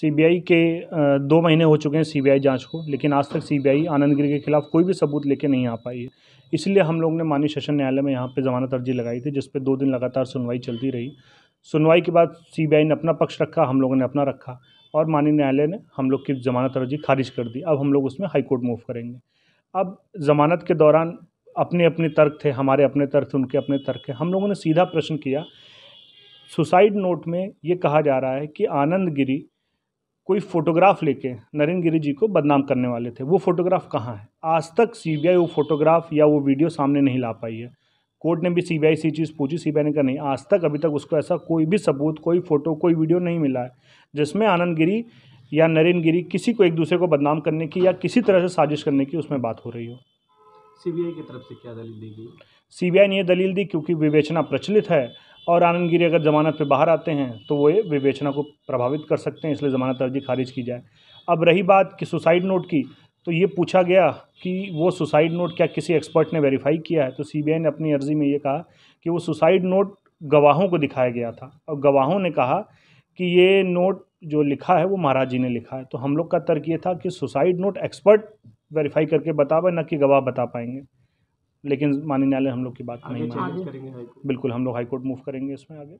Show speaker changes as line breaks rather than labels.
CBI के दो महीने हो चुके हैं सीबीआई जांच को लेकिन आज तक सीबीआई आनंद गिरी के खिलाफ कोई भी सबूत लेके नहीं आ पाई है इसलिए हम लोग ने माननीय सेशन न्यायालय में यहाँ पे जमानत अर्जी लगाई थी जिस पे दो दिन लगातार सुनवाई चलती रही सुनवाई के बाद सीबीआई ने अपना पक्ष रखा हम लोगों ने अपना रखा और माननीय न्यायालय ने हम लोग की जमानत अर्जी खारिज कर दी अब हम लोग उसमें हाईकोर्ट मूव करेंगे अब जमानत के दौरान अपने अपने तर्क थे हमारे अपने तर्क थे उनके अपने तर्क थे हम लोगों ने सीधा प्रश्न किया सुसाइड नोट में ये कहा जा रहा है कि आनंद गिरी कोई फ़ोटोग्राफ़ लेके नरेंद्र गिरी जी को बदनाम करने वाले थे वो फ़ोटोग्राफ़ कहाँ है आज तक सीबीआई वो फ़ोटोग्राफ़ या वो वीडियो सामने नहीं ला पाई है कोर्ट ने भी सीबीआई से चीज़ पूछी सीबीआई ने कहा नहीं आज तक अभी तक उसको ऐसा कोई भी सबूत कोई फ़ोटो कोई वीडियो नहीं मिला है जिसमें आनंद गिरी या नरेंद्र गिरी किसी को एक दूसरे को बदनाम करने की या किसी तरह से साजिश करने की उसमें बात हो रही हो
सी की तरफ से क्या दलील दी गई
सी ने यह दलील दी क्योंकि विवेचना प्रचलित है और आनंदगिरी अगर ज़मानत पे बाहर आते हैं तो वो ये विवेचना को प्रभावित कर सकते हैं इसलिए ज़मानत अर्जी खारिज की जाए अब रही बात कि सुसाइड नोट की तो ये पूछा गया कि वो सुसाइड नोट क्या किसी एक्सपर्ट ने वेरीफाई किया है तो सीबीआई ने अपनी अर्ज़ी में ये कहा कि वो सुसाइड नोट गवाहों को दिखाया गया था और गवाहों ने कहा कि ये नोट जो लिखा है वो महाराज जी ने लिखा है तो हम लोग का तर्क ये था कि सुसाइड नोट एक्सपर्ट वेरीफाई करके बता पाए ना कि गवाह बता पाएंगे लेकिन माननीय न्यायालय हम लोग की बात नहीं मानेंगे बिल्कुल हम लोग हाईकोर्ट मूव करेंगे इसमें आगे